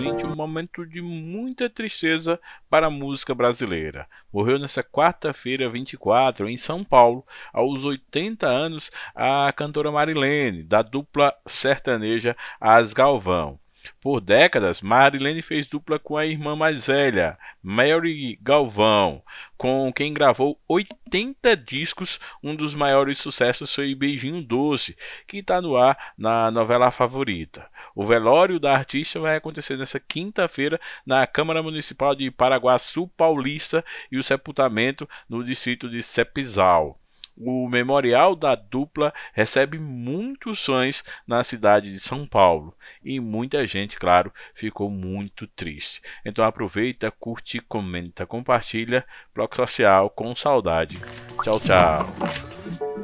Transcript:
2020 um momento de muita tristeza para a música brasileira. Morreu nesta quarta-feira 24, em São Paulo, aos 80 anos, a cantora Marilene, da dupla sertaneja As Galvão. Por décadas, Marilene fez dupla com a irmã mais velha, Mary Galvão, com quem gravou 80 discos. Um dos maiores sucessos foi Beijinho Doce, que está no ar na novela favorita. O velório da artista vai acontecer nesta quinta-feira na Câmara Municipal de Paraguaçu Paulista e o sepultamento no distrito de Cepizal o memorial da dupla recebe muitos fãs na cidade de São Paulo e muita gente, claro, ficou muito triste. Então aproveita, curte, comenta, compartilha. Bloco Social com saudade. Tchau, tchau.